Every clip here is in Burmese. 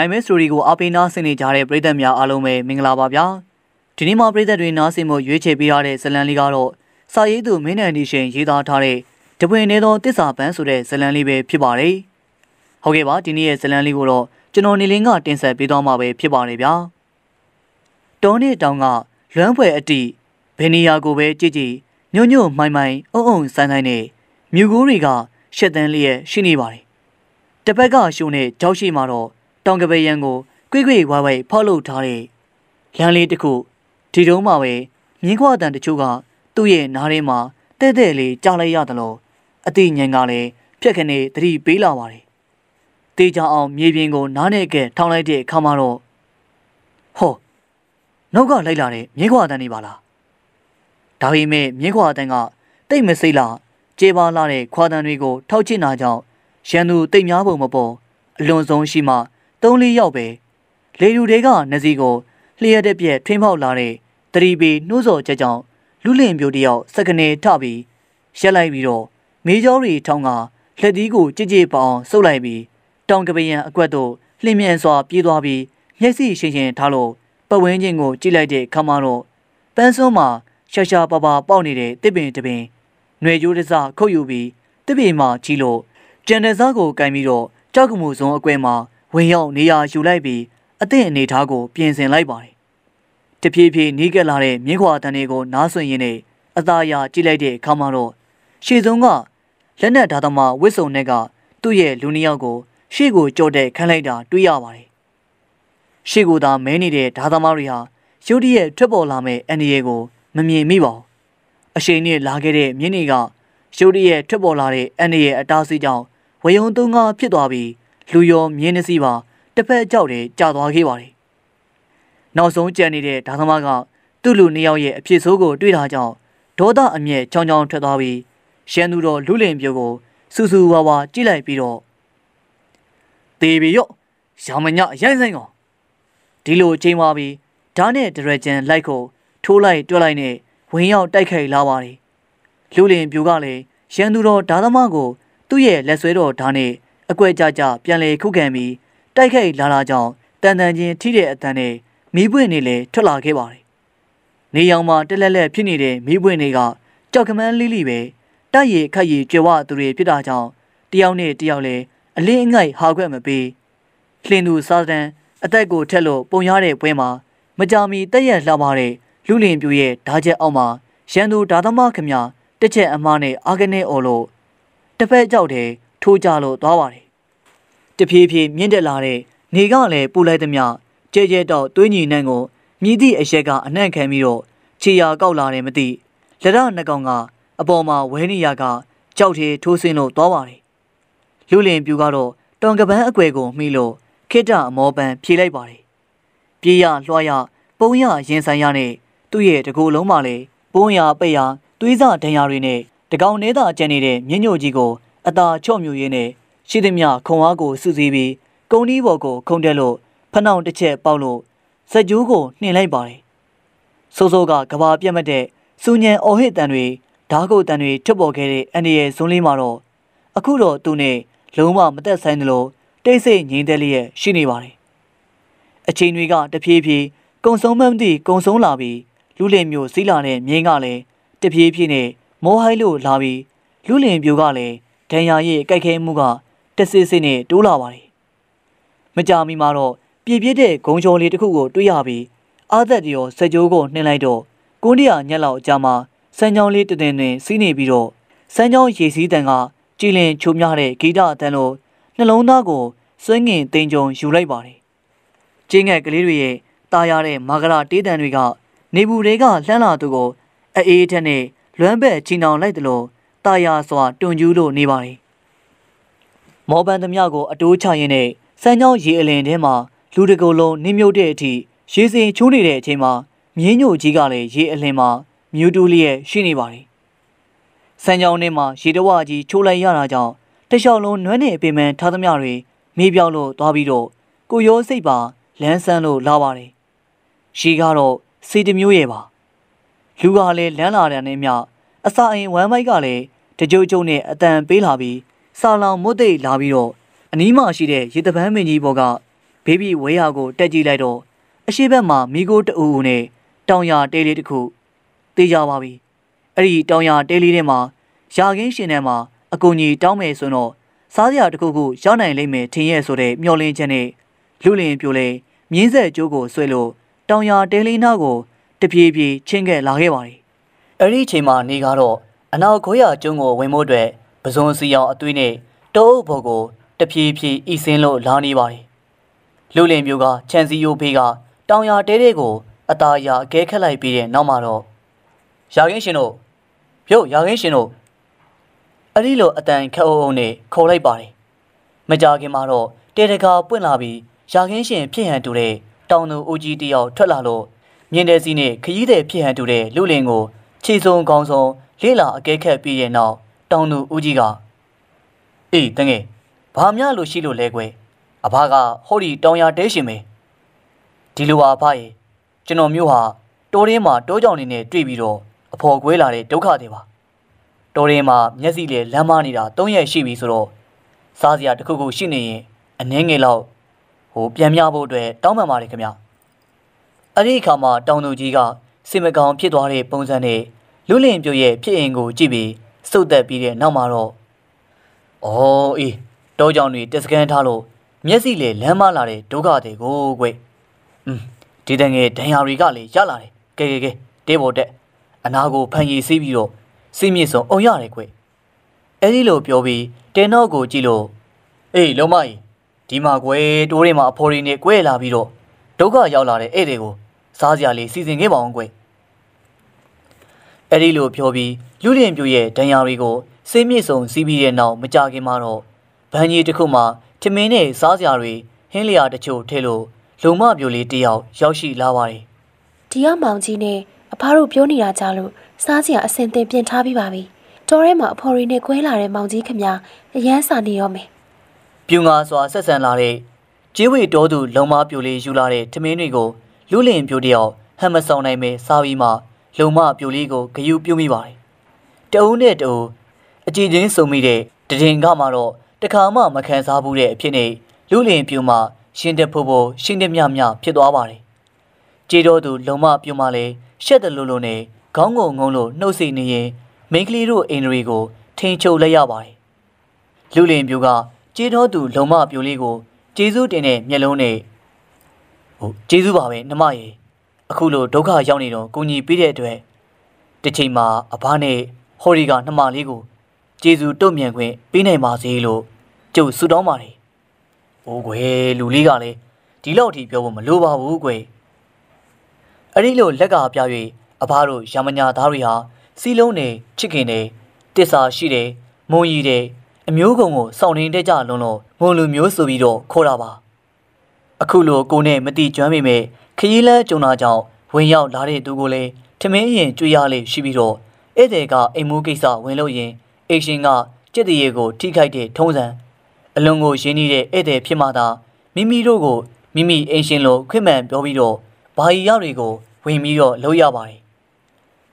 နိုင်မဲ story ကိုအားပေးနားဆင်နေကြတဲ့ပရိသတ်များအားလုံးပဲမင်္ဂလာပါဗျာဒီနေ့မှာပရိသတ်တွေနားဆင်ဖို့ရွေးချယ်ပေးရတဲ့ဇလံလေးကတော့စာရေးသူမင်းနန်ဒီရှင်ရေးသားထားတဲ့တပွင့်နေသောတစ္ဆာပန်းဆိုတဲ့ဇလံလေးပဲဖြစ်ပါတယ်ဟုတ်ကဲ့ပါဒီနေ့ရဲ့ဇလံလေးကိုတော့ကျွန်တော်နေလင်းကတင်ဆက်ပေးသွားမှာပဲဖြစ်ပါတယ်ဗျာတောနဲ့တောင်ကလွမ်းပွဲအတိဘယ်နေရာကိုပဲ ကြည့်ကြည့်ညွန့်ညွန့်မိုင်မိုင်အုံအုံဆိုင်းဆိုင်းနဲ့မြူကိုတွေကရှက်တန်းလျက်ရှိနေပါတယ်တစ်ဖက်ကရှုံနဲ့ကြောက်ရှိမှာတော့တောင်ကပဲရန်ကိုကွိကွိဝါဝဲဖောက်လုပ်ထားတဲ့လမ်းလေးတစ်ခုဒီတုံးမှာပဲမြင်းခွာတန်တချို့ကသူ့ရဲ့နားထဲမှာတဲ့တဲ့လေးကြားလိုက်ရတယ်လို့အတိညာဉ်ကလည်းဖြက်ခနဲ့သတိပေးလာပါတယ်။တေချာအောင် မြေပြင်ကို နားနဲ့ကဲထောင်းလိုက်တဲ့အခါမှာတော့ဟောနောက်ကလိုက်လာတဲ့မြင်းခွာတန်နေပါလား။ဒါပေမဲ့မြင်းခွာတန်ကတိတ်မစိတ်လားကျေပါလာတဲ့ခွာတန်တွေကို ထောက်ချင်တာကြောင့်ရန်သူတိတ်များပုံမပေါ်အလွန်ဆုံးရှိမှ၃လေးယောက်ပဲလေလူတွေက နစီကိုလျှက်တဲ့ပြက်ထွင်းပေါက်လာတဲ့တရီပေနှိုးစော်ချက်ကြောင့်လူလင်ပြိုတယောက်စက္ကနေထပြီးရက်လိုက်ပြီးတော့မေးကြောတွေထောင်းကလက်သီးကိုကြည်ကြည်ပေါအောင် ဆုပ်လိုက်ပြီးတောင်ကပရံအကွက်တို့လှင်မြန်စွာ ပြေးသွားပြီးမျက်စိရှင်ရှင်ထားလို့ပဝင်းချင်းကိုကြည့်လိုက်တဲ့ခါမှတော့ပန်းစွန်းမှာရှာရှာပါပါပေါက်နေတဲ့တစ်ပင်တစ်ပင်ຫນွေကျိုးတစခုတ်ယူပြီးတစ်ပင်မှာကြီးလို့ကြံတစားကိုကင်ပြီးတော့ကြောက်ကမှုစုံအကွဲမှာဝင်ရောက်နေရာယူလိုက်ပြီးအသည့်အနေထားကိုပြင်ဆင်လိုက်ပါတယ်။တဖြည်းဖြည်းနီးကပ်လာတဲ့မြင်းခွာတန်တွေကိုနားဆွင့်ရင်းနဲ့အသားရကြည့်လိုက်တဲ့အခါမှာတော့ရှေ့ဆုံးကလက်နက်ဓာတ်သမဝစ်စုံနဲ့ကသူ့ရဲ့လူနှစ်ယောက်ကိုရှေ့ကိုကြော့တဲ့ခန်းလိုက်တာတွေ့ရပါတယ်။ရှေ့ကိုသာမဲနေတဲ့ဓာတ်သမတွေဟာရုတ်တရက်ထွက်ပေါ်လာမဲ့အန္တရာယ်ကို မမြင်မိပါဘူး။အရှိန်နဲ့လာခဲ့တဲ့မြင်းတွေကရုတ်တရက်ထွက်ပေါ်လာတဲ့အန္တရာယ်အတားအဆီးကြောင့်ဝေယုံသုံးကားဖြစ်သွားပြီးလူရောမြင်းနှစီပါတစ်ဖက်အကြောက်တည်းကြာသွားခဲ့ပါတယ်။နောက်ဆုံးကြံနေတဲ့ဒါသမားကသူ့လူနှစ်ယောက်ရဲ့အဖြစ်ဆိုးကိုတွေ့တာကြောင့်ဒေါသအမျက်ချောင်းချောင်းထွက်သွားပြီးရန်သူတော်လူလင်ပြိုကိုစူစူဝါဝါကြည့်လိုက်ပြီးတော့တေဘီရော့ရောင်မညရိုင်းဆိုင်ကောင်ဒီလိုချိန်သွားပြီးဓာတ်နဲ့ဒရဂျန်လိုက်ကိုထိုးလိုက်တွက်လိုက်နဲ့ဝင်ရောက်တိုက်ခိုက်လာပါတယ်လူလင်ပြိုကလည်းရန်သူတော်ဒါသမားကို သူ့ရဲ့လက်ဆွဲတော်ဓာတ်နဲ့အကွက်ကြကြပြန်လေခုခံပြီးတိုက်ခိုက်လာလာကြောင်းတန်တန်ချင်းထိတဲ့အတန်းနဲ့မီးပွင့်တွေလည်းထွက်လာခဲ့ပါတယ်။နေရောင်မှာတက်လက်လက်ဖြစ်နေတဲ့မီးပွင့်တွေကကြောက်ကမန်းလေးလေးပဲတိုက်ရခတ်ရကြွယ်ဝသူတွေဖြစ်တာကြောင့်တယောက်နဲ့တယောက်လည်းအလင်းအငိုက်ဟာခွက်မပေးလှင်သူစားတန်အသက်ကိုထက်လို့ပုံရတဲ့ပွဲမှာမကြမီတက်ရက်လှပါတဲ့လူလင်ပြူရဲ့ဓာချက်အောက်မှာရန်သူဒါသမခမတစ်ချက်အမားနဲ့အာကနေအော်လို့တစ်ဖက်ကြောက်တယ်ထိုးကြလို့သွားပါတယ်။တဖြည်းဖြည်းမြင့်တက်လာတဲ့နေကလည်းပူလိုက်သမျှကြဲကြဲတော့သွေးညီနှံ့ကိုမြည်သည့်အရက်ကအနှံ့ခံပြီးတော့ခြေရာကောက်လာတယ်မသိလက်ရနှကောင်ကအပေါ်မှာဝဲနေရကကြောက်သေးထိုးဆင်းလို့သွားပါတယ်။လူလင်ပြူကတော့တောင်ကပန်းအကွယ်ကိုမှီလို့ခိတအမောပန်းဖြေလိုက်ပါတယ်။ပြေးရလွှားရပုံရရင်ဆိုင်ရနဲ့သူ့ရဲ့တကူလုံးမှလည်းပုံရပိတ်ရသွေးစဒဏ်ရာတွေနဲ့တကောင်နေသာကျန်နေတဲ့မြင့်ညို့ကြီးကိုအသာချော့မြူရင်းနဲ့ရှိသမျှခုံအားကိုစုစည်းပြီးကုန်းဒီဘော်ကိုခုံတက်လို့ဖနှောင့်တစ်ချက်ပေါက်လို့ဇက်ကျိုးကိုနှင်လိုက်ပါတယ်။စိုးစိုးကကဘာပြတ်မှတ်တဲ့စူညံအော်ဟစ်တန်တွေဓားကုတ်တန်တွေထွက်ပေါ်ခဲ့တဲ့အန်ဒီရဲ့ဇွန်းလေးမှာတော့အခုတော့သူနဲ့လုံးဝမသက်ဆိုင်သလိုတိတ်ဆိတ်ငြိမ်သက်လျက်ရှိနေပါတယ်။အချိန်တွေကတဖြည်းဖြည်းကုံဆုံးမှမသိကုံဆုံးလာပြီးလူလင်မျိုးစည်းလာတဲ့မြင်းကလည်းတဖြည်းဖြည်းနဲ့မောဟိုက်လို့လာပြီးလူလင်မျိုးကလည်းဒဏ်ရာရဲ့ကြိုက်ခဲမှုကတဆစ်စစ်နဲ့တိုးလာပါတယ်။မကြာမီမှာတော့ပြည့်ပြည့်တဲ့ဂုံကျော်လေးတစ်ခုကိုတွေ့ရပြီးအာသက်တရောစကြိုးကိုနှင်လိုက်တော့ကုန်းတရာညက်လောက်အကြာမှာစမ်းချောင်းလေးတင်တင်တွင်စီးနေပြီးတော့စမ်းချောင်းရေစီးတန်ကကြည်လင်ချိုးမြတဲ့ဂီတအတန်းလိုနှလုံးသားကိုစွန့်ငင်တင်ကြုံယူလိုက်ပါတယ်။ကျင်းငယ်ကလေးတွေရဲ့ตาရတဲ့မာဂရာတေးတန်တွေက နေဘူးတွေကလှမ်းလာသူကိုအေးအေးထက်နဲ့လွမ်းဘက်ချီနှောင်လိုက်သလိုတာယာစွာ တွန်ကျူးလို့နေပါတယ်။မောပန်သမျှကိုအတိုးချရင်းနဲ့စမ်းချောင်းရေအလင်ထဲမှာလူတကူလုံးနှင်းမြုပ်တဲ့အထိရေစင်ချိုးနေတဲ့အချိန်မှာမြင်းညိုကြီးကလည်းရေအလင်မှာ မြူတူလျက်ရှိနေပါတယ်။စမ်းချောင်းထဲမှာရေတဝကြီးချိုးလိုက်ရတာကြောင့်တလျှောက်လုံးနွမ်းနေအပင်ပန်းထားသမျှတွေမေးပြောင်းလို့သွားပြီးတော့ကိုရောစိတ်ပါလန်းဆန်းလို့လာပါတယ်။ရေကတော့စီတမျိုးရဲ့ပါ။လူကလည်းလမ်းလာတဲ့အမျှအစာအိမ်ဝမ်းမိုက်ကလည်းတကြိုကြုံနဲ့အတန်ပေးလာပြီးစာလောင်မွတ်သိလာပြီးတော့အနီးမှာရှိတဲ့ရေတပန်းမင်းကြီးဘောကဘေးဘီဝဲရကို တက်ကြည့်လိုက်တော့အရှိဘက်မှာမိကိုတူဦးနဲ့တောင်ရတဲလေးတစ်ခုတေးကြပါပြီအဲ့ဒီတောင်ရတဲလေးထဲမှာရာကင်းရှင်ထဲမှာအကူကြီးတောင်းမယ်ဆိုတော့စားစရာတစ်ခုခုရောက်နိုင်လိမ့်မယ်ထင်ရဲ့ဆိုတဲ့မျှော်လင့်ချက်နဲ့လူလင်ပြိုလဲမြင်းဆက်ကျိုးကိုဆွဲလို့တောင်ရတဲလေးနောက်ကိုတပြေးပြေးချင်းခဲ့လာခဲ့ပါတယ်အဲ့ဒီအချိန်မှာနေကတော့အနောက်ခိုးရကျုံကိုဝင်ဖို့အတွက်ပဇွန်စီအောင်အသွေးနဲ့တောအုပ်ဘော်ကိုတဖြည်းဖြည်းဤစင်းလို့လာနေပါတယ်လူလင်မျိုးကခြံစည်းရိုးဖေးကတောင်ရတဲတဲကိုအตาရအကဲခက်လိုက်ပြီးတဲ့နောက်မှာတော့ရာခင်းရှင်တို့ရုပ်ရာခင်းရှင်တို့အဲ့ဒီလိုအတန်ခက်အုံအုံနဲ့ခေါ်လိုက်ပါတယ်မကြခင်မှာတော့တဲတကာပွင့်လာပြီးရာခင်းရှင်ဖြစ်ဟန်တူတဲ့တောင်သူအိုကြီးတယောက်ထွက်လာလို့မြင်းတဲစီနဲ့ခရီးတဲ့ဖြစ်ဟန်တူတဲ့လူလင်ကိုခြေစုံအကောင်ဆုံးလေးလာအကဲခတ်ပြီးတဲ့နောက်တောင်သူဦးကြီးကအေးတငယ်ဘာမျှလို့ရှိလို့လဲကွယ်အဘကဟောဒီတောင်ရတဲရှင်မေဒီလိုပါအဖရေကျွန်တော်မျိုးဟာတိုးရင်းမှာတိုးကြောင်နေနဲ့တွေ့ပြီးတော့အဖော်ကွဲလာတဲ့ဒုက္ခတွေပါတိုးရင်းမှာမျက်စိလေလမ်းမနေတာ၃ရက်ရှိပြီဆိုတော့စားစရာတစ်ခုခုရှိနေရင်အနှင်းငယ်လောက်ဟိုပြန်မြဖို့အတွက်တောင်းပန်ပါတယ်ခင်ဗျအဲ့ဒီအခါမှာတောင်သူကြီးကစင်မကောင်ဖြစ်သွားတဲ့ပုံစံနဲ့လူလင်ပြိုရဲ့ဖြစ်ရင်ကို ကြည့်ပြီးစုတ်သက်ပြီးတဲ့နောက်မှာတော့အော်အေးတောကြောင်တွေတက်စကန်ထားလို့မျက်စိလေလမ်းမလာတဲ့ဒုက္ခတွေကိုကွอืมဒီတန်ငယ်ဒံယာတွေကလည်းရလာတယ်ကဲကဲကဲတေးပေါ်တက်အနာကိုဖန်ရည်စီးပြီးတော့စိမြင့်ဆုံးအောင်ရတယ်ကွအဲဒီလိုပြောပြီးတင်တော့ကိုကြည့်လို့အေးလုံးမကြီးဒီမှာကွယ်တိုးတွေမှာအဖော်တွေနဲ့ကွဲလာပြီးတော့ဒုက္ခရောက်လာတဲ့ဧည့်တွေကိုစားစရာလေးစီစဉ်ခဲ့ပါအောင်ကွယ်အဲဒီလိုပြောပြီးလူလင်ပြူရဲ့ဒဏ်ရာတွေကိုစေးမြစ်ဆုံစီးပြီးတဲ့နောက်မကြခင်မှာတော့ဗန်ကြီးတစ်ခုမှာထမင်းနဲ့စားစရာတွေဟင်းလျာတချို့ထဲလို့လုံမပြိုလေးတယောက်ရောက်ရှိလာပါတယ်။ဒီကမောင်ကြီးနဲ့အဖားတို့ပြောနေတာကြားလို့စားစရာအဆင်သင့်ပြင်ထားပြီးပါပြီ။တော်ရဲမှာအဖော်ရီနဲ့ကွဲလာတဲ့မောင်ကြီးခင်ဗျာအရန်စာနေရောမယ်။ပြူငါစွာဆက်ဆံလာတဲ့ကျေးဝေတော်သူလုံမပြိုလေးယူလာတဲ့ထမင်းတွေကိုလူလင်ပြိုတယောက်ဟမ်မဆောင်နိုင်မဲစားပြီးမှလုံမအပြူလေးကိုဂယုပြုမိပါတယ်။တအုံးနဲ့တအုံးအကြည်ချင်းစုံမိတဲ့တည်င်ကမှတော့တခါမှမခံစားဘူးတဲ့အဖြစ်နဲ့လူလင်ပြူမှာရှင်တဲ့ဖို့ဖို့ရှင်တဲ့မြမြဖြစ်သွားပါတယ်။ကြေတော်သူ လုံမပြူမှာလည်းရှက်တယ်လို့လို့နဲ့ခေါင်းကိုငုံလို့နှုတ်ဆိတ်နေရင်မိန်းကလေးတို့အိမ်တွေကိုထိန်ချုပ်လိုက်ရပါတယ်။လူလင်ပြူကကြေတော်သူလုံမပြူလေးကိုကျေးဇူးတင်တဲ့မျက်လုံးနဲ့ဟုတ်ကျေးဇူးပါပဲနှမရေအခုလိုဒုက္ခရောက်နေတော့ကိုကြီးပေးတဲ့အတွက်တစ်ချိန်မှာအဘနဲ့ဟော်ရီကနှမလေးကိုကျေစုတုံ့ပြန်ခွင့်ပေးနိုင်ပါစေလို့ကျုပ်ဆုတောင်းပါတယ်။အိုးကွယ်လူလေးကလည်းဒီလောက်ထိပြောဖို့မလိုပါဘူးကွယ်။အဲ့ဒီလိုလက်ကပြ၍အဘတို့ရမညာသားတွေဟာစီလုံးနေချစ်ခင်နေတစ္ဆာရှိတယ်မုံရီတယ်အမျိုးကုံကိုစောင့်နေတကြလုံးလုံးငုံလူမျိုးဆိုပြီးတော့ခေါ်တာပါ။အခုလိုကိုနဲ့မတိကျွမ်းပေမဲ့ခရီးလန်းကြုံတာကြောင့်ဝင်ရောက်လာတဲ့သူကိုလည်းထမင်းရင်ကြွေရလေရှိပြီးတော့ဧည့်သည်ကအိမ်မိုးကိစ္စဝင်လို့ရင်အိမ်ရှင်က ကြက်တရေကိုထိခိုက်တဲ့ထုံးစံအလွန်ကိုရင်းနှီးတဲ့ဧည့်သည်ဖြစ်မှသာမိမိတို့ကိုမိမိအိမ်ရှင်လိုခွင့်မှန်ပြောပြီးတော့ဘာကြီးရတွေကိုဝင်ပြီးတော့လုပ်ရပါတယ်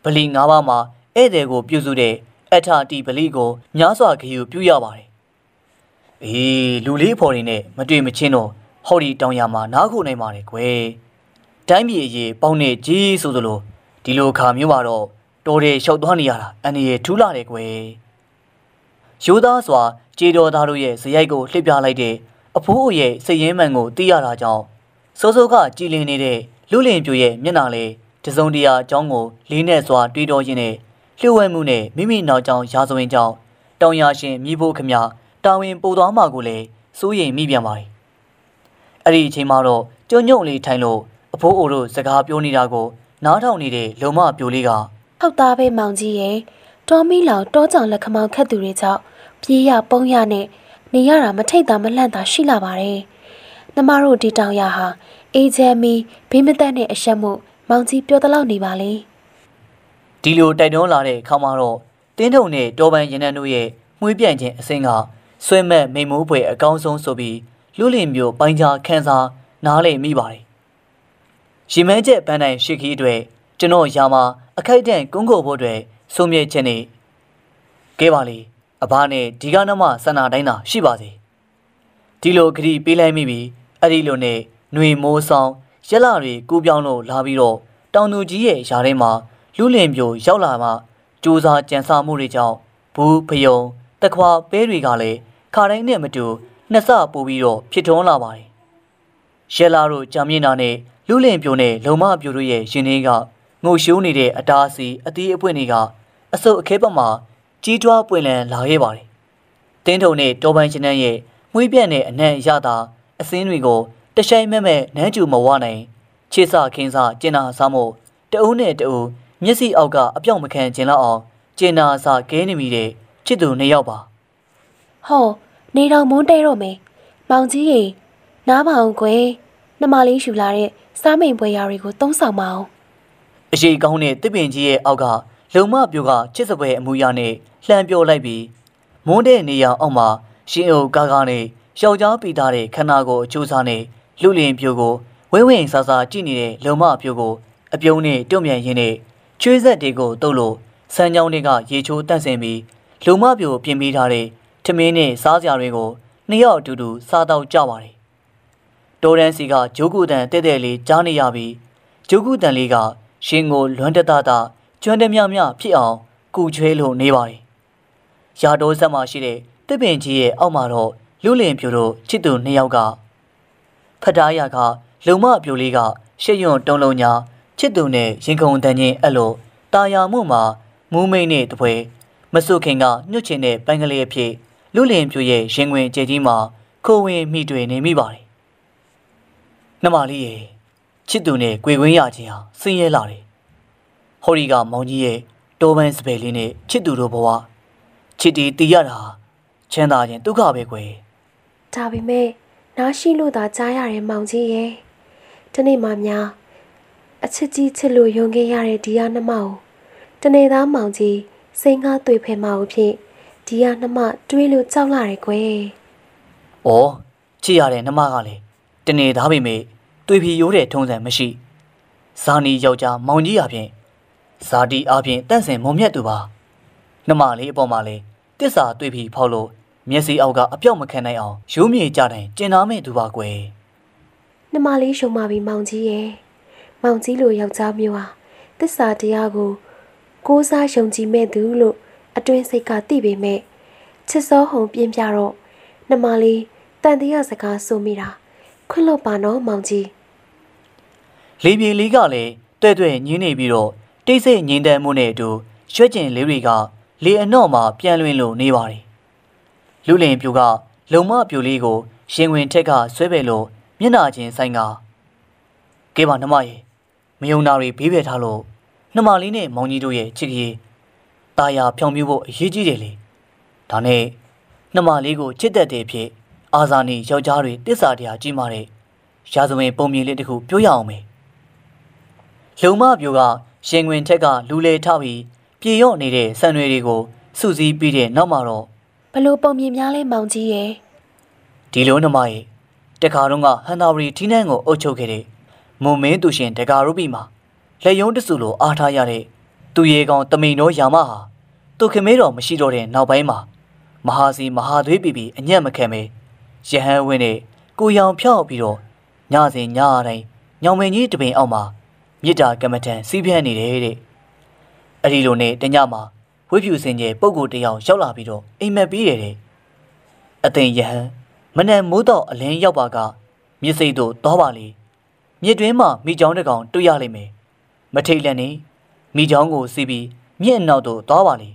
ဗလီ၅ပါးမှာဧည့်သည်ကိုပြုစုတဲ့အထာတီဗလီကိုများစွာဂရုပြုရပါတယ်အေးလူလေးဖော်နေနဲ့မတွေ့မချင်းတော့ ဟော်ဒီတောင်ယာမှာနားခုနေပါတယ်ကွယ်တိုင်းပြည်အရေးပေါင်းနေကြီးဆိုသလိုဒီလိုခါမျိုးမှာတော့တော်တယ်လျှောက်သွားနေရတာအန္တရာယ်ထူးလာတယ်ကွယ်ရိုးသားစွာခြေတော်သားတို့ရဲ့ဇရိုက်ကိုလှစ်ပြလိုက်တဲ့အဖိုးရဲ့စိတ်ရင်းမှန်ကိုသိရတာကြောင့်စိုးစိုးကကြည်လင်နေတဲ့လူလင်ပြူရဲ့မျက်နှာလေးတစုံတရာအကြောင်းကိုလေးနဲ့စွာတွေးတော်ရင်းနဲ့လျှို့ဝှက်မှုနဲ့မိမိနောက်ကြောင်ရာဇဝင်ကြောင့်တောင်ရရှင်မြည်ဖို့ခမတာဝန်ပို့သွားမှာကိုလည်းစိုးရိမ်မိပြန်ပါတယ်အဲ့ဒီအချိန်မှာတော့ကြုံညုံလေးထိုင်လို့အဖိုးအိုတို့စကားပြောနေတာကိုနားထောင်နေတဲ့လုံမပြိုလေးကဟုတ်သားပဲမောင်ကြီးရဲ့တောမီလောင်တောကြောင်လက်ခမောင်ခတ်သူတွေကြောင့်ပြေးရပုံးရနဲ့နေရတာမထိတ်တာမလန့်တာရှိလာပါတယ်။နှမတို့ဒီတောင်ရဟာအေဂျယ်မီဘေးမသက်နဲ့အရှက်မှုမောင်ကြီးပြောတလောက်နေပါလေ။ဒီလိုတိုက်တွန်းလာတဲ့အခါမှာတော့တင်းထုံနဲ့တောပန်ရင်နံတို့ရဲ့မှုပြန့်ခြင်းအစင်းကဆွဲမဲ့မိန်မိုးပွဲအကောင်းဆုံးဆိုပြီးလူလင်မျိုးပိုင်းခြားခန်းစားနားလေမိပါတယ်ရည်မှန်းချက်ပန်းတိုင်ရှိခီးတွေကျွန်တော်ရာမှာအခိုက်အတန့်ကုန်းကိုဖို့တွေဆုံးမြတ်ခြင်းနေကဲပါလေအဘနဲ့ဒီကနမဆန္ဒတိုင်းသာရှိပါစေဒီလိုခရီးပေးလိုက်မိပြီအဲ့ဒီလိုနဲ့ຫນွေမိုးဆောင်ရက်လာတွေကိုပြောင်းလို့လာပြီးတော့တောင်သူကြီးရဲ့ယာထဲမှာလူလင်ပြိုရောက်လာမှစူးစားကြံစားမှုတွေကြောင့်ဘူးဖယုံတခွာပဲတွေကလည်းခါတိုင်းနဲ့မတူနှစ်ဆပိုပြီးတော့ဖြစ်ထွန်းလာပါတယ်ရက်လာတို့ကြာမြင့်တာနဲ့လူလင်ပြိုနဲ့လုံမပြိုတို့ရဲ့ရင်ထဲကငိုရှိုးနေတဲ့အတားစီအသေးအပွင့်တွေကအစုပ်အခဲပတ်မှာကြီးထွားပွင့်လန်းလာခဲ့ပါတယ်။တင်းထုံနဲ့တောပန်းရှင်နှန်းရဲ့မွေးပြန့်တဲ့အနံ့ရတာအစင်းတွေကိုတရှိုင်မဲ့မဲ့နန်းကျူမဝနိုင်ခြေစခင်းစကျင်နာစားမို့တအုံးနဲ့တအုံးမျက်စိအောက်ကအပြောင်မခံကျင်လောက်အောင်ကျင်နာစားကဲနေမိတဲ့ချစ်သူနှစ်ယောက်ပါဟောနေတော်မွန်းတဲတော့မေမောင်ကြီးရေနားမအောင်ကွယ်နှမလေးယူလာတဲ့စားမိန်ပွဲရာတွေကိုသုံးဆောင်မအောင်အရှိကောင်းတဲ့တစ်ပင်ကြီးရဲ့အောက်ကလုံမပြိုကချစ်စပွဲအမူအရာနဲ့လှမ်းပြောလိုက်ပြီးမွန်းတဲ့နေရာအောက်မှာရှင်အိုကားကားနဲ့ယောက်ျားပီတာတဲ့ခန္ဓာကိုယ်အချိုးစားနဲ့လူလင်ပြိုကိုဝဲဝဲဆာဆာကြည့်နေတဲ့လုံမပြိုကိုအပြုံးနဲ့တွန့်မြန်ရင်းနဲ့ချွေးဆက်တွေကိုတုပ်လို့ဆန်းချောင်းတွေကရေချိုးတန့်စင်ပြီးလုံမပြိုပြင်ပေးထားတဲ့ထမင်းနဲ့စားစရာတွေကိုနှစ်ယောက်အတူတူစားတော့ကြပါတယ်တော်ရန်စီကဂျိုးကူတန်တဲ့တဲ့လေးကြားနေရပြီးဂျိုးကူတန်လေးကရှင်ကိုလွမ်းတတတကျွမ်းတမြမြဖြစ်အောင်ကူချွေးလို့နေပါတယ်။ရာတော်ဆက်မှာရှိတဲ့တစ်ပင်ကြီးရဲ့အောက်မှာတော့လူလင်ပြိုတို့ချစ်သူနှစ်ယောက်ကဖတားရကလုံမပြိုလေးကရှစ်ယွန်တုံးလုံးညာချစ်သူနဲ့ရင်ခုန်တန်ချင်းအဲ့လိုတာယာမှုမှာမူးမိတ်နဲ့တပွဲမဆုခင်ကညှုတ်ချင်တဲ့ပန်းကလေးအဖြစ်လူလင်ပြိုရဲ့ရင်ခွင်ကြည်ကြီးမှာခိုးဝင်မိတွေနေမိပါတယ်နှမလေးရဲ့ချစ်သူနဲ့ကြွေခွင့်ရခြင်းဟာဆင်းရဲလာတယ်ဟော်ရီကမောင်ကြီးရဲ့တောပန်းစပယ်လေးနဲ့ချစ်သူတို့ဘဝချစ်တီတည်ရတာချမ်းသာခြင်းဒုက္ခပဲကွယ်ဒါပေမဲ့နားရှိလို့သာကြားရတယ်မောင်ကြီးရဲ့ဒီနေ့မှများအချစ်ကြီးချစ်လို့ယုံခဲ့ရတဲ့ဒီရနှမကိုတနေ့သားမောင်ကြီးစိန်ကားတွေ့ဖဲမှာဟုတ်ဖြင့်ဒီရနှမတွေးလို့ကြောက်လာတယ်ကွယ်။အော်ချစ်ရတဲ့နှမကလည်းတနေသားပေမဲ့တွေ့ဖြီရိုးတဲ့ထုံးစံမရှိဇာနီယောက်ျားမောင်ကြီးအပြင်ဇာတိအပြင်တန့်စင်မုံမြတ်သူပါနှမလေးအပေါ်မှာလဲတစ္ဆာတွေ့ဖြီဖောက်လို့မျက်စိအောက်ကအပြောက်မခံနိုင်အောင်ရိုးမြေကြတဲ့ကျင်နာမဲ့သူပါကွယ်နှမလေးရှုံမာပြီးမောင်ကြီးရဲ့မောင်ကြီးလိုယောက်ျားမျိုးဟာတစ္ဆာတရားကိုကိုးစားယုံကြည်မဲ့သူလို့အတွင်းစိတ်ကသိပေမဲ့ချစ်စောဟုံပြင်းပြတော့နှမလေးတန်တရားစကားဆိုမိတာခွင့်လွတ်ပါနော်မောင်ကြီးလေပြေလေးကလည်းတဲ့တဲ့ညင်းနေပြီးတော့တိတ်ဆိတ်ငြိမ်သက်မှုနဲ့အတူ ရွှဲကျင်လေးတွေကလေအနော့မှာ ပြန်လွင်လို့နေပါတယ်လူလင်ပြူကလုံမပြူလေးကိုရင်ဝင်ထက်ကဆွဲပယ်လို့မျက်နှာချင်းဆိုင်ကကဲပါနှမရေမယုံနာတွေဘေးပယ်ထားလို့နှမလေးနဲ့မောင်ကြီးတို့ရဲ့ချစ်ကြီးตาရဖြောင်ပြဖို့အရေးကြီးတယ်လေဒါနဲ့နှမလေးကိုချစ်တတ်တဲ့ဖြစ်အာဇာနည်ယောက်ျားတွေတစ္ဆာတရားကြီးမာတဲ့ရာဇဝင်ပုံမြင်လေးတစ်ခုပြောရအောင်မေလုံမပြိုကရှင်တွင် ထက်ကလူလေထပြီးပြေရော့နေတဲ့ဆံရွယ်တွေကိုစုစည်းပြီးတဲ့နောက်မှာတော့ဘလို့ပုံမြင်များလဲမောင်ကြီးရဲ့ဒီလိုနှမရဲ့တခါတော့ကဟန်တာဝရီထီးနှန်းကိုအုပ်ချုပ်ခဲ့တဲ့မုံမင်းသူရှင်တကာရူပီမှာလက်ယုံတဆူလိုအားထားရတဲ့သူရေကောင်တမိန်တော်ယာမဟာသူခင်မဲတော် မရှိတော့တဲ့နောက်ပိုင်းမှာမဟာစီမဟာသွေးပီပီအညံ့မခံပဲရဟန်းဝင်းနဲ့ကိုရောင်ဖြောက်ပြီးတော့ညစဉ်ညတိုင်းညောင်မင်းကြီးတပင်အောက်မှာမြစ်တာကမ္မထံစီးပြန်းနေတယ်တဲ့အဲ့ဒီလိုနဲ့တညမှာဝိဖြူစင်ကျဲပုံကိုတယောက်ရောက်လာပြီးတော့အိမ်မက်ပြီးတယ်တဲ့အသိရဟန်းမနက်မိုးတော့အလင်းရောက်ပါကမြစ်စိတ်တို့တော့ပါလေမြစ်တွင်းမှာမိချောင်းတကောင်တွေ့ရလိမ့်မယ်မထိတ်လန့်နေမိချောင်းကိုစီးပြီးမြစ်အနောက်သို့သွားပါလေ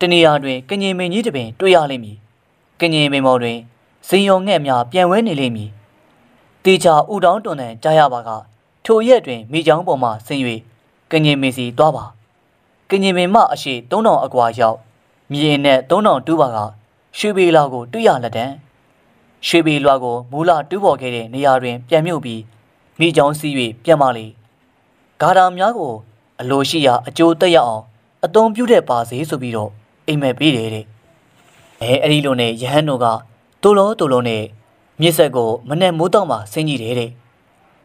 တနေရာတွင်ကငင်မင်းကြီးတပင် တွေ့ရလိမ့်မည်ကငင်မင်းမော်တွင်ဇင်ယုံငဲ့များပြန်ဝဲနေလိမ့်မည်တေချာဥတောင်းတွန်တန်ကြားရပါကထိုရက်တွင်မိချောင်းပေါ်မှဆင်း၍ကငင်မင်းစီသွားပါကငင်မင်းမအရှိ3000အကွာရောက်မြင်းနဲ့3000တူးပါကရွှေပေလာကိုတွေ့ရလက်တန်ရွှေပေလွာကိုမူလတူးပေါ်ခဲ့တဲ့နေရာတွင် ပြန်မြုပ်ပြီးမိချောင်းစီး၍ပြန်မလေဂါတာများကို အလိုရှိရာအကျိုးတက်ရအောင်အသုံးပြုတဲ့ပါစေဆိုပြီးတော့အိမ်မက်ပေးတယ်တဲ့အဲအဲ့ဒီလိုနဲ့ယဟန်တို့ကတူလုံးတူလုံးနဲ့မြစ်ဆက်ကိုမနဲ့မိုးတောက်မှာဆင်းကြီးတယ်တဲ့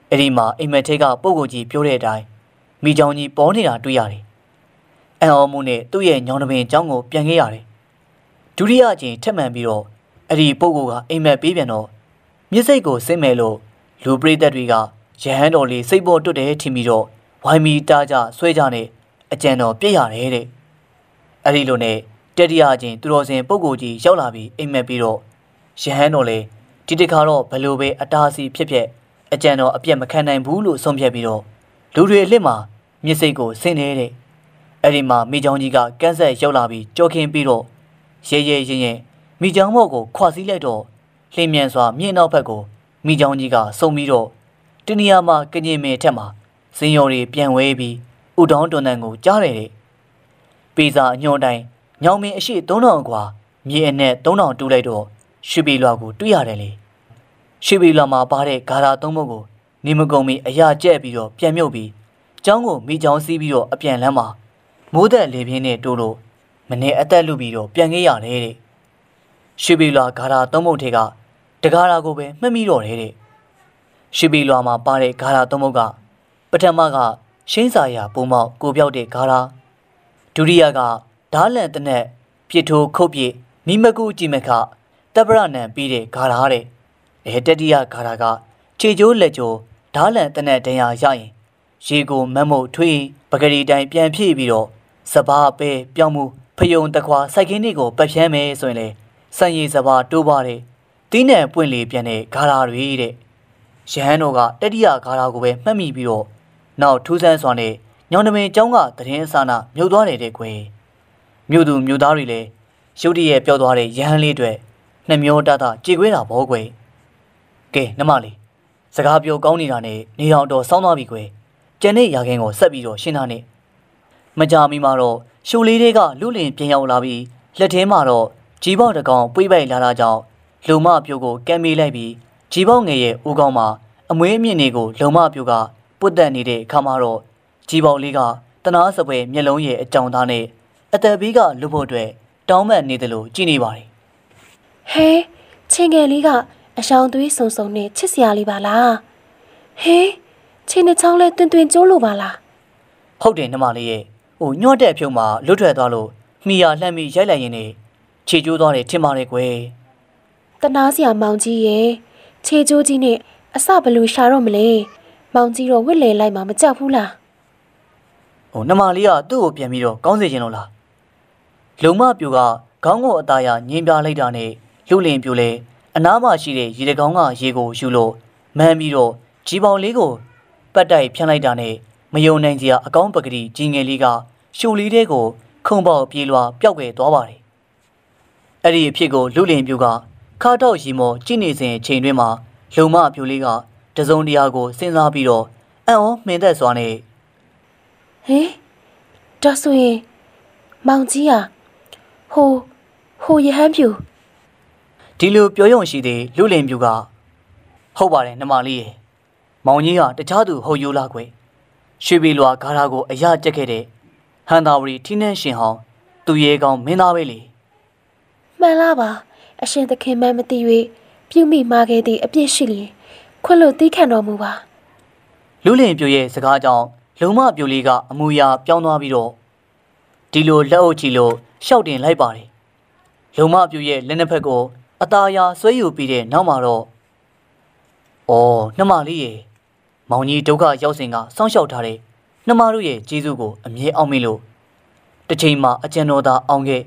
အဲ့ဒီမှာအိမ်မက်ထဲကပုပ်ကိုကြီးပြောတဲ့အတိုင်းမိချောင်းကြီးပေါ်နေတာတွေ့ရတယ်အံ့ဩမှုနဲ့သူ့ရဲ့ညောင်တပင်အကြောင်းကိုပြန်ခဲ့ရတယ်ဒုတိယအကြိမ်ထက်မှန်ပြီးတော့အဲ့ဒီပုပ်ကိုကအိမ်မက်ပေးပြန်တော့မြစ်စိတ်ကိုဆင်းမယ်လို့လူပရိသတ်တွေကရဟန်းတော်လေးစိတ်ပေါ်တွတ်တယ်ထင်ပြီးတော့ဝိုင်းမီတားကြဆွဲကြနဲ့အကြံတော်ပြည့်ရတယ်တဲ့အဲ့ဒီလိုနဲ့တတိယအကြိမ်သူတော်စင်ပုပ်ကိုကြီးရောက်လာပြီးအိမ်မက်ပြီးတော့ရဟန်းတော်လည်းဒီတခါတော့ဘလို့ပဲအတားစီဖြစ်ဖြစ်အကြံတော်အပြက်မခံနိုင်ဘူးလို့ဆုံးဖြတ်ပြီးတော့လူတွေအလက်မှာမျက်စိကိုဆင်းနေတဲ့အဲ့ဒီမှာမိချောင်းကြီးကကန်းဆက်ရောက်လာပြီးကြော်ခင်ပြီးတော့ရဲရဲရင်ရင်မိချောင်းမော့ကိုခွာစည်းလိုက်တော့လင်းမြန်စွာမြင့်နောက်ဘက်ကိုမိချောင်းကြီးကဆုံပြီးတော့တနေရာမှာကညင်မင်ထက်မှာစင်ရော်တွေပြန်ဝဲပြီးဥတောင်းတွန်တန်ကိုကြားတယ်တဲ့ပေစာအညွန်တိုင်းညောင်မင်းအရှိ3000กว่าမြေအနဲ့3000တူးလိုက်တော့ရွှေပြည်လွာကိုတွေ့ရတယ်လေရွှေပြည်လွာမှာပါတဲ့ဂါရာသုံးပုဒ်ကိုနေမကုန်မီအရာကျက်ပြီးတော့ပြန်မြုပ်ပြီးเจ้าကိုမိเจ้าစီးပြီးတော့အပြန်လမ်းမှာမိုးသက်လေပြင်းနဲ့တိုးလို့မနေအသက်လူပြီးတော့ပြန်ခဲ့ရတယ်တဲ့ရွှေပြည်လွာဂါရာသုံးပုဒ်ထဲကတဂါရာကိုပဲမှတ်မိတော့တယ်တဲ့ရွှေပြည်လွာမှာပါတဲ့ဂါရာသုံးပုဒ်ကပထမက ရှင်းစာရာပုံမောက်ကိုပြောက်တဲ့ဂါရာဒုတိယကဓာလန်တနက်ပြစ်ထိုးခုတ်ပြစ်မိမကူကြည်မခတပ်ပရနံပြီးတဲ့ဂါရာတဲ့အဲတတိယဂါရာကခြေကျိုးလက်ကျိုးဓာလန်တနက်တရာရရင်ရေကိုမမုတ်ထွေးပဂရီတိုင်ပြန်ဖြည့်ပြီးတော့စဘာပဲပြောင်းမှုဖယုံတကွာစိုက်ကင်းတွေကိုပတ်ဖြန်းမယ်ဆိုရင်လေစံရည်စဘာတိုးပါတဲ့တင်းနဲ့ပွင့်လေပြန်တဲ့ဂါရာတွေတဲ့ရဟန်းတော်ကတတိယဂါရာကိုပဲမှတ်မိပြီးတော့နောက်ထူးဆန်းစွာနဲ့ညောင်တမင်ကျောင်းကတရင်အစနာမြုပ်သွားတယ်တဲ့ကွယ်မြို့သူမြို့သားတွေလည်းရုတ်တရက်ပြောသွားတဲ့ရဟန်းလေးတွေနှမျောတတကြေခွေးတာဘောကွယ်ကဲနှမလေးစကားပြောကောင်းနေတာနဲ့နေအောင်တော်စောင်းသွားပြီကွယ်ကျန်တဲ့ရာခင်ကိုဆက်ပြီးတော့ရှင်းတာနဲ့မကြမီမှာတော့ရှိုးလေးတွေကလူလင်ပြင်ရောက်လာပြီးလက်ထဲမှာတော့ជីပေါတကောင်ပွေးပိုက်လာတာကြောင့်လုံမပြိုးကိုကမ်းမေးလိုက်ပြီးជីပေါငယ်ရဲ့ဦးခေါင်းမှာအမွေးအမြင့်တွေကိုလုံမပြိုးကပုတ်တက်နေတဲ့အခါမှာတော့ជីပေါလေးကတနာစပွဲမျက်လုံးရဲ့အကြောင်သားနဲ့အသက်ဘေးကလူဖို့အတွက်တောင်းပန်နေတယ်လို့ကြည်နေပါတယ်ဟဲချင်းငယ်လေးကအရှောင်သွေးစုံစုံနဲ့ချစ်စရာလေးပါလားဟဲချင်းနှချောင်းလဲတွင်တွင်ကျိုးလို့ပါလားဟုတ်တယ်နှမလေးရဲ့ဟိုညော့တဲ့အဖြုံမှာလွတ်ထွက်သွားလို့မိယာလှမ်းပြီးရိုက်လိုက်ရင်နေခြေကျိုးသွားတယ်ထင်ပါတယ်ကွယ်တနာစရာမောင်ကြီးရဲ့ခြေကျိုးကြီးနဲ့အစဘလို့ရှာတော့မလဲမောင်ကြီးတော့ဝစ်လေလိုက်မှမကြောက်ဘူးလားဟိုနှမလေးကသူ့ကိုပြန်ပြီးတော့ကောင်းစေချင်လို့လားလုံမပြူကခေါင်းကိုအသားရညင်ပြလိုက်တာနဲ့လှုပ်လင်ပြိုလဲအနားမှာရှိတဲ့ရေတကောင်းကရေကိုယူလို့မန်းပြီးတော့ဂျီပေါင်လေးကိုပတ်တိုက်ဖြန့်လိုက်တာနဲ့မယုံနိုင်စရာအကောင်းပကတိကြီးငယ်လေးကရှူလေးတဲ့ကိုခုံပေါက်ပြေးလွှာပျောက်ွယ်သွားပါတယ်။အဲ့ဒီအဖြစ်ကိုလှုပ်လင်ပြိုကခါတော့ရီမောကြည့်နေစဉ်ချိန်တွင်းမှာလုံမပြိုလေးကတစုံတရာကိုစဉ်းစားပြီးတော့အံ့ဩမှင်သက်စွာနဲ့ဟေးဒါဆိုရင်မောင်ကြီးอ่ะဟိုဟိုရဟန်းပြူဒီလိုပြောရုံရှိသေးလူလင်ပြူကဟုတ်ပါတယ်နှမလေးရေမောင်ကြီးကတခြားသူဟုတ်ယူလားကွရွှေပြည်လွာဂါရာကို အရကြက်ခဲ့တဲ့ဟန်တာဝရီထင်းနှင်းရှင်ဟောင်းသူရဲကောင်းမင်းသားပဲလေမှန်လားပါအရှင်သခင်မမသိ၍ပြုမိမာခဲ့သည့်အပြစ်ရှိလျင်ခွင့်လို့တီးခံတော်မူပါလူလင်ပြူရဲ့စကားကြောင့်လုံမပြူလေးကအမူအရာပြောင်းသွားပြီးတော့ဒီလိုလက်အုပ်ချီလို့ရှောက်တင်လိုက်ပါတယ်လုံမပြူရဲ့လက်နှစ်ဖက်ကိုအตาရာဆွဲယူပြီးတဲ့နောက်မှာတော့အော်နှမလေးရေမောင်ကြီးဒုက္ခရောက်စဉ်ကစောင့်ရှောက်ထားတဲ့နှမတို့ရဲ့ကျေးဇူးကိုအမြဲအောင်မေ့လို့တစ်ချိန်မှာအကျဉ်တော်သာအောင်ခဲ့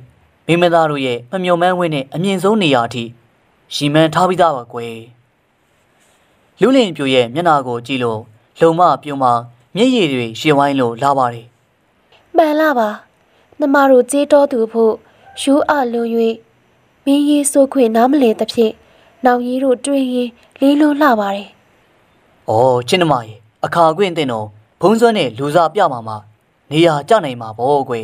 မိမသားတို့ရဲ့မမျော်မှန်းဝင်းနဲ့အမြင့်ဆုံးနေရာအထိရီမန်းထားပြီးသားပါကွယ်လူလင်ပြိုရဲ့မျက်နှာကိုကြည့်လို့လုံမပြုံမမျက်ရည်တွေရှည်ဝိုင်းလို့လာပါတယ်မှန်လားပါနှမတို့ကြေးတော်သူဖို့ရှူးအလွန်၍မင်းရေးဆိုခွေနားမလဲသဖြင့်နောင်ရီတို့တွေ့ရင်လေးလုံးလှပါတယ်။အော်ချင်းနမရေအခါခွင့်တင်တော့ဘုံစွမ်းနဲ့လူစားပြမှာမှာနေရာကျနိုင်မှာပေါ့ကွ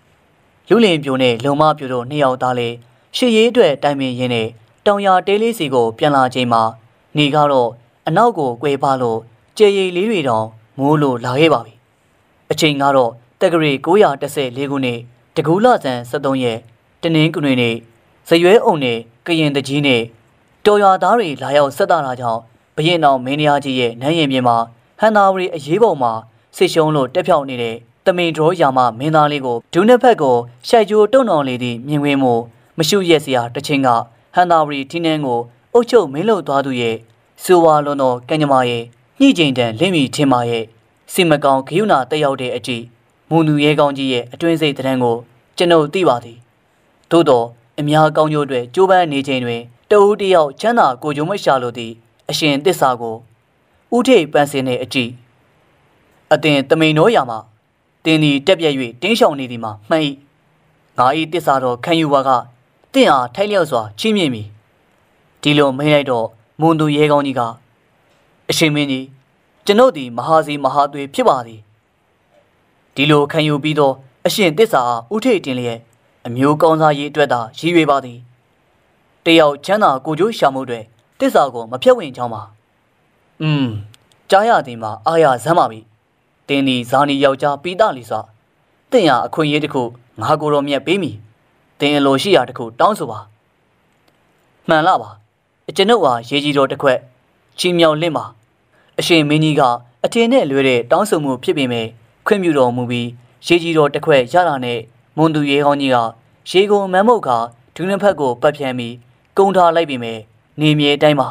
။လူလင်ပြိုနဲ့လုံမပြိုတို့နှစ်ယောက်သားလေးရှေ့ရေးအတွက်တိုင်ပင်ရင်းနဲ့တောင်ယာတဲလေးစီကို ပြန်လာချိန်မှာနေကတော့အနောက်ကိုကွဲပါလို့ကြည်ရည်လေးတွေတောင်မိုးလို့လာခဲ့ပါပြီ။အချိန်ကတော့တက္ကရီ914ခုနှစ်တကူလဆန်73ရက်တနင်္ဂနွေနေ့ဇရွဲအုံနဲ့ကရင်တကြီးနဲ့တော်ရွာသားတွေလာရောက်ဆက်တာတာကြောင့်ဘရင်တော်မင်းရကြီးရဲ့နန်းရင်ပြင်မှာဟန်သာဝရီအရေးပေါ်မှာစစ်ရှုံးလို့တက်ဖြောက်နေတဲ့တမင်ဒရောယာမမင်းသားလေးကိုဒုနှစ်ဖက်ကိုရှိုက်ကျိုးတုံတော်လေသည့်မြင်ကွင်းမှုမရှုရက်စရာတခြင်းကဟန်သာဝရီထင်းနှန်းကိုအုတ်ချုပ်မင်းလုံသွားသူရဲ့ဆိုဝါလွန်တော်ကံကြမ္မာရဲ့ညှိချိန်တန်လင်းမီထင်းမာရဲ့စီမကောင်ဂယုဏတက်ရောက်တဲ့အကြည့်မူနူရဲကောင်းကြီးရဲ့အတွင်းစိတ်တန်းကိုကျွန်ုပ်သိပါသည် သို့တော်အများကောင်းကျိုးအတွက်ကြိုးပမ်းနေချိန်တွင်တဦးတယောက်ချမ်းသာကိုကြုံမရှာလိုသည့်အရှင်တစ္ဆာကိုဥထိပ်ပန်းစင်နှင့်အကြည့်အတင်တမိန်တော်ရာမှာတင်းဒီတက်ပြက်၍တင်းရှောင်နေသည်မှာမှန်၏ငါဤတစ္ဆာတော်ခံယူပါကတင့်အားထိုက်လျောက်စွာချီးမြှင့်မည်ဒီလိုမိန်လိုက်တော့မွန်သူရဲကောင်းကြီးကအရှင်မင်းကြီးကျွန်ုပ်သည် မဟာစီမဟာသွေဖြစ်ပါသည်ဒီလိုခံယူပြီးသောအရှင်တစ္ဆာဥထိပ်တင်လျက်အမျိုးကောင်းစားရေးအတွက်သာရည်ရွယ်ပါသည်တယောက်ချမ်းသာကိုကျိုးရှာမှုတွေတစ္ဆာကိုမဖြတ်ဝင်ချောင်းပါอืมကြားရသည်မှာအာရဇမ်းပါပြီတင်းဒီဇာနီယောက်ျားပိတလီစွာတင့်ရအခွင့်အရေးတစ်ခုငါကိုတော်မြတ်ပေးမိတင်းအလိုရှိရာတစ်ခုတောင်းဆိုပါမှန်လားပါအကျွန်ုပ်ဟာရေကြီးတော်တစ်ခွက်ချီမြောင်လင့်ပါအရှင်မင်းကြီးကအထင်နဲ့လွဲတဲ့တောင်းဆိုမှုဖြစ်ပေမဲ့ခွင့်ပြုတော်မူပြီးရေကြီးတော်တစ်ခွက်ရတာနဲ့မွန်သူရေဟောင်းကြီးကရေကုန်မမ်းမုတ်ကဒူးနှစ်ဖက်ကိုပတ်ဖြန်းပြီးကုံထားလိုက်ပြီမယ်နေမြေအတိုင်းပါ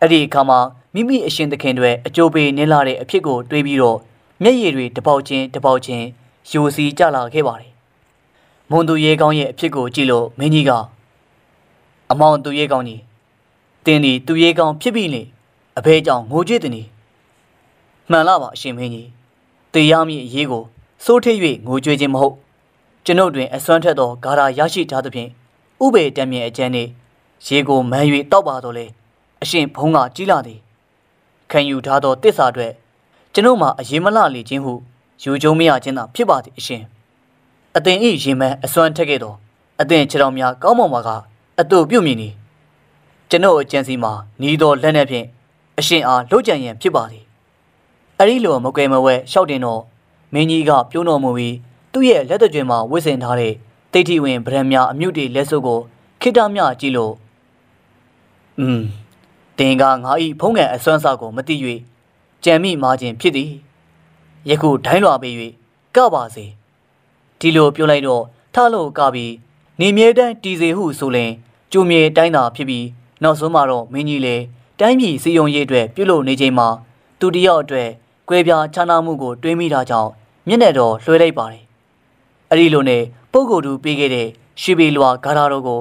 အဲ့ဒီအခါမှာမိမိအရှင်သခင်တွေအကြိုပေးနင်းလာတဲ့အဖြစ်ကို တွေးပြီးတော့မျက်ရည်တွေတပေါက်ချင်းတပေါက်ချင်းယိုစီကျလာခဲ့ပါတယ်မွန်သူရေကောင်းရဲ့အဖြစ်ကိုကြည့်လို့မင်းကြီးကအမောင်သူရေကောင်းကြီးတင်းဒီသူရေကောင်းဖြစ်ပြီလေအဖေကြောင့်ငိုကြွေးတင်ဒီမှန်လားပါအရှင်မင်းကြီးတရားမြင့်အရေးကိုစိုးထိပ်၍ငိုကြွေးခြင်းမဟုတ်ကျွန်ုပ်တွင်အစွမ်းထက်သောဂါရာရရှိထားသဖြင့်ဥပေတံမြင်အကျဉ်းနှင့်ရေကိုမန်၍တောက်ပါတော့လေအရှင်ဘုံကကြီးလာသည်ခံယူထားသောတစ္ဆာအတွက်ကျွန်ုပ်မှာအရေးမလှလေခြင်းဟုယူကျုံမရခြင်းသာဖြစ်ပါသည် အရှင်အသင်ဤရေမန်အစွမ်းထက်ခဲ့သောအသင်ခြေတော်များကောင်းမွန်ပါကအတူပြုမြင်သည်ကျွန်ုပ်အကျဉ်းစီမှာဤသောလက်နက်ဖြင့်အရှင်အားလှုပ်ကြံရန်ဖြစ်ပါသည်အဲဒီလိုမကွယ်မဝဲရှောက်တင်တော့မင်းကြီးကပြုံးတော်မူပြီးသူ့ရဲ့လက်တကြွမှာဝစ်ဆင်ထားတဲ့တိတ်ထီဝင်ဗရန်များအမြုပ်တွေလက်စုပ်ကိုခိတမျှကြည့်လို့อืมတင်ကငါဤဖုံးကန်အစွမ်းစားကိုမသိ၍ကြံမိမာခြင်းဖြစ်သည်ယခုဒိုင်းလွာပေး၍ကပါစေဒီလိုပြောလိုက်တော့ထလို့ကပြီးနေမြဲတမ်းတီစေဟုဆိုလင်ကျုံမြေတိုင်းသာဖြစ်ပြီးနောက်ဆုံးမှာတော့မင်းကြီးလေတိုင်းပြည်စီယုံရေးအတွက်ပြုလုပ်နေချိန်မှာသူတယောက်အတွက်ကွဲပြားခြားနားမှုကို တွေးမိတာကြောင့်မျက်နှာတော်လွှဲလိုက်ပါတယ်အဲ့ဒီလိုနဲ့ပုဂ္ဂိုလ်တူပေးခဲ့တဲ့ရွှေပေလွာဂါထာတော်ကို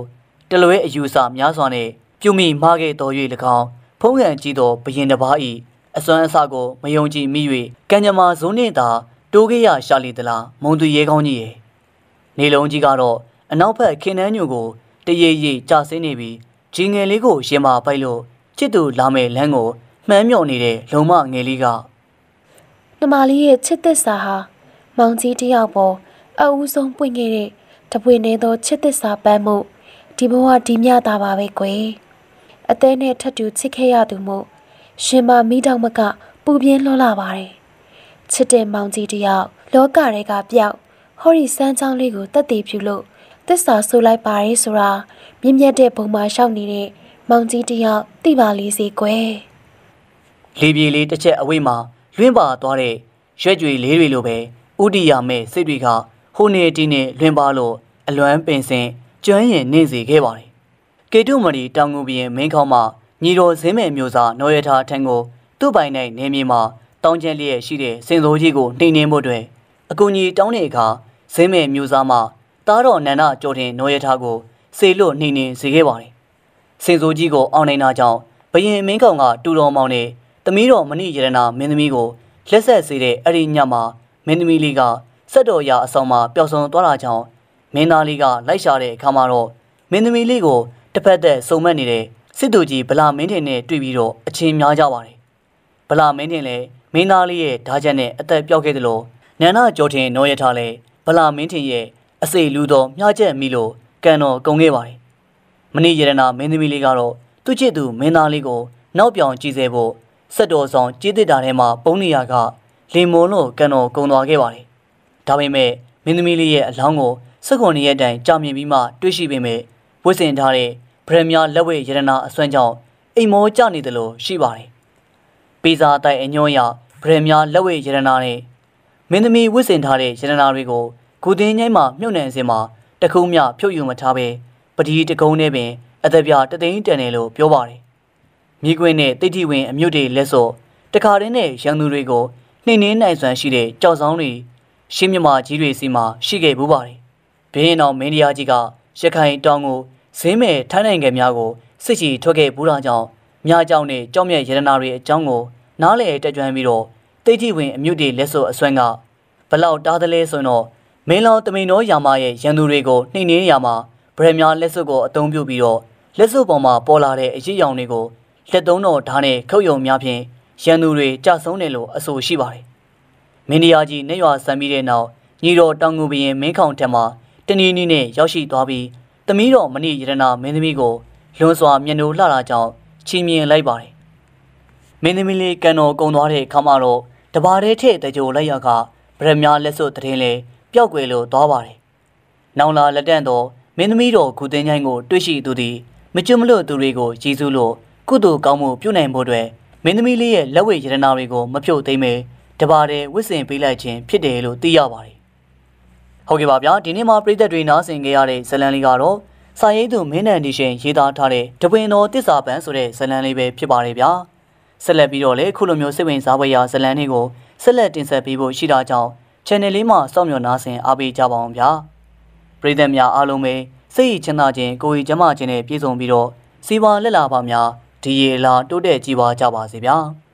တလွဲအယူဆများစွာနဲ့ပြုမိမှားခဲ့တော်၍၎င်းဖုံးကန်ကြည့်သောဘရင်တစ်ပါး၏အစွမ်းအစကိုမယုံကြည်မိ၍ကံကြမ္မာဇုံးနှင့်သာတိုးခဲ့ရရှာလေသလားမုံသူရဲကောင်းကြီးရဲ့နေလုံးကြီးကတော့အနောက်ဘက်ခင်နှန်းညိုကိုတရေရေကြာဆင်းနေပြီးဂျင်းငယ်လေးကိုရင်မာပိုက်လို့ချစ်သူလာမဲ့လမ်းကိုမှန်းမြော်နေတဲ့လုံမငယ်လေးကနှမလေးရဲ့ချစ်သက်စာဟာမောင်ကြီးတယောက်ပေါ်အအူးဆုံးပွင့်ခဲ့တဲ့တပွင့်နေသောချစ်သစ္စာပန်းမှုဒီဘဝဒီမြတာပါပဲကွယ်အသေးနဲ့ထပ်တူချစ်ခဲ့ရသူမို့ရှင်မမိတော့မက ပူပြင်းလွှတ်လာပါတယ်ချစ်တဲ့မောင်ကြီးတယောက်လောကတွေကပျောက်ဟောဒီစမ်းချောင်းလေးကိုတက်တည်ပြုလို့သစ္စာဆိုလိုက်ပါတယ်ဆိုတာမြင့်မြတ်တဲ့ဘုံမှာရှောက်နေတဲ့မောင်ကြီးတယောက်သိပါလေစေကွယ်လေပြေလေးတစ်ချက်အဝေးမှာလွင့်ပါသွားတဲ့ရွက်ကြွေလေးတွေလိုပဲဥတီယာမဲ့စိတ်တွေကဟိုနေတီနဲ့လွင်ပါလို့အလွမ်းပင်စင်ကျွမ်းရင်နေစေခဲ့ပါတယ်။ကေတုမရီတောင်ကုန်ပြင်မင်းခေါမညီတော်ဇင်းမဲ့မျိုးစားနော်ရထားထံကိုသူ့ပိုင်နိုင် နေမြေမှာတောင်းကျန်လျက်ရှိတဲ့စင်စိုးကြီးကိုနှိမ်နှင်းဖို့အတွက်အကူကြီးတောင်းတဲ့အခါဇင်းမဲ့မျိုးစားမှတားတော်နန္ဒကျော်တင်နော်ရထားကိုစေလွတ်နှိမ်နှင်းစေခဲ့ပါတယ်။စင်စိုးကြီးကိုအောင်နိုင်တာကြောင့်ဘရင်မင်းကောင်ကတူတော်မောင်နဲ့တမီးတော်မဏိရတနာမင်းသမီးကိုလက်ဆက်စေတဲ့အဲ့ဒီညမှာမင်းသမီးလေးကစက်တော်ရာအဆောင်မှာပျောက်ဆုံးသွားတာကြောင့်မင်းသားလေးကလိုက်ရှာတဲ့အခါမှာတော့မင်းသမီးလေးကိုတစ်ဖက်သက်စုံမက်နေတဲ့စစ်သူကြီးဗလာမင်းထင်နဲ့တွေ့ပြီးတော့အချင်းများကြပါတယ်ဗလာမင်းထင်လည်းမင်းသားလေးရဲ့ဓာချက်နဲ့အသက်ပျောက်ခဲ့သလိုနန္ဒကျော်ထင်နောရထားလည်းဗလာမင်းထင်ရဲ့အစေလူတော်မြချက်မိလို့ကံတော်ကုန်ခဲ့ပါတယ်မဏိရတနာမင်းသမီးလေးကတော့သူ့ချစ်သူမင်းသားလေးကို နောက်ပြောင်ကြည်စေဖို့ဆက်တော်ဆောင်ကြေးသစ်တာထဲမှာပုံနေရကလင်မွန်လို့ကံတော်ကုန်သွားခဲ့ပါတယ်ဒါပေမဲ့မင်းသမီးလေးရဲ့အလောင်းကို19ရက်တိုင်ကြာမြင့်ပြီးမှတွေ့ရှိပေမဲ့ဝှစ်စင်ထားတဲ့ဗရမများလက်ဝဲရတနာအစွမ်းကြောင့်အိမ်မောကျနေတယ်လို့ရှိပါတယ်။ပေစာတိုင်အညွှန်းအရဗရမများလက်ဝဲရတနာနဲ့မင်းသမီးဝှစ်စင်ထားတဲ့ရတနာတွေကိုဂူတင်ညိုင်းမှာမြုပ်နှံစင်မှာတခုံးမြဖြုတ်ယူမထားပဲပဒီတကုံးနဲ့ပင်အသက်ပြတသိန်းတန်တယ်လို့ပြောပါတယ်။မြေကွင်းနဲ့တိတ်တိဝင်အမြုပ်တွေလက်စော့တခါတည်းနဲ့ရန်သူတွေကိုနှိမ့်နှင်းနိုင်စွမ်းရှိတဲ့ကြောက်ဆောင်တွေရှေးမြမကြီးတွေစီမှာရှိခဲ့ဘူးပါတယ်။ဘင်းအောင်မင်းတရားကြီးကရခိုင်တောင်ကိုဈေးမဲ့ထိုင်းနိုင်ငံများကိုစစ်ချီထွက်ခဲ့ဘူးတာကြောင့်မြားကြောင်နဲ့ကြောက်မြတ်ရတနာတွေအကြောင်းကိုနားလည်တက်ကြွပြီးတော့တိတ်ကြီးဝင်အမြုပ်တွေလက်စော့အစွမ်းကဘလောက်တားတယ်လဲဆိုတော့မင်းလောင်တမိန်တော်ယာမရဲ့ရန်သူတွေကိုနှိမ်နင်းရာမှာဗရမများလက်စွပ်ကိုအသုံးပြုပြီးတော့လက်စွပ်ပေါ်မှာပေါ်လာတဲ့အရေးအယောင်တွေကိုလက်သုံးတော်ဓာတ်နဲ့ခုတ်ယုံများဖြင့်ရန်သူတွေကြဆုံတယ်လို့အဆိုရှိပါတယ်မင်းတရားကြီးနှက်ရွာဆမ်းပြီးတဲ့နောက်ညီတော်တောင်ငူဘရင်မင်းခေါင်ထံမှာတနည်းနည်းနဲ့ရောက်ရှိသွားပြီးသမီးတော်မဏိရတနာမင်းသမီးကိုလွန်စွာမျက်နှာလှတာကြောင့်ချီးမြှင့်လိုက်ပါတယ်မင်းသမီးလေးကံတော်ကုံသွားတဲ့အခါမှာတော့တဘာတဲ့ထဲ့တကြိုလိုက်ရကဗရမများလက်စွပ်တရင်လဲပျောက်ွယ်လို့သွားပါတယ်။နောင်လာလက်တန့်တော့မင်းသမီးတော်ကုသင်းချိုင်းကိုတွေ့ရှိသူသည်မကျွမလွတ်သူတွေကိုကြည်စုလို့ကုသိုလ်ကောင်းမှုပြုနိုင်ဖို့အတွက်မင်းသမီးလေးရဲ့လက်ဝဲယရနာတွေကိုမဖြုတ်သိမ်းမဲတပါတယ်ဝစ်စင်ပေးလိုက်ခြင်းဖြစ်တယ်လို့သိရပါတယ်။ဟုတ်ကဲ့ပါဗျာဒီနေ့မှာပြည်သက်တွေနားဆင်ကြရတဲ့ဇလန်လေးကတော့စာရေးသူမင်းနန်ဒီရှင်ရေးသားထားတဲ့တပင်တော်တစ္ဆာပန်ဆိုတဲ့ဇလန်လေးပဲဖြစ်ပါတယ်ဗျာ။ဆက်လက်ပြီးတော့လည်းခုလိုမျိုးစိတ်ဝင်စားဖွယ်ရာဇလန်လေးကိုဆက်လက်တင်ဆက်ပေးဖို့ရှိတာကြောင့် channel လေးမှာစောင့်မျှော်နားဆင်အားပေးကြပါအောင်ဗျာ။ပြည်သက်များအားလုံးပဲစိတ်ရည်ချမ်းသာခြင်းကိုယ်ရည်ကျန်းမာခြင်းနဲ့ပြည့်စုံပြီးတော့စီပါလက်လာပါများဒီရေလာတိုးတက်ကြည်ပါကြပါစေဗျာ။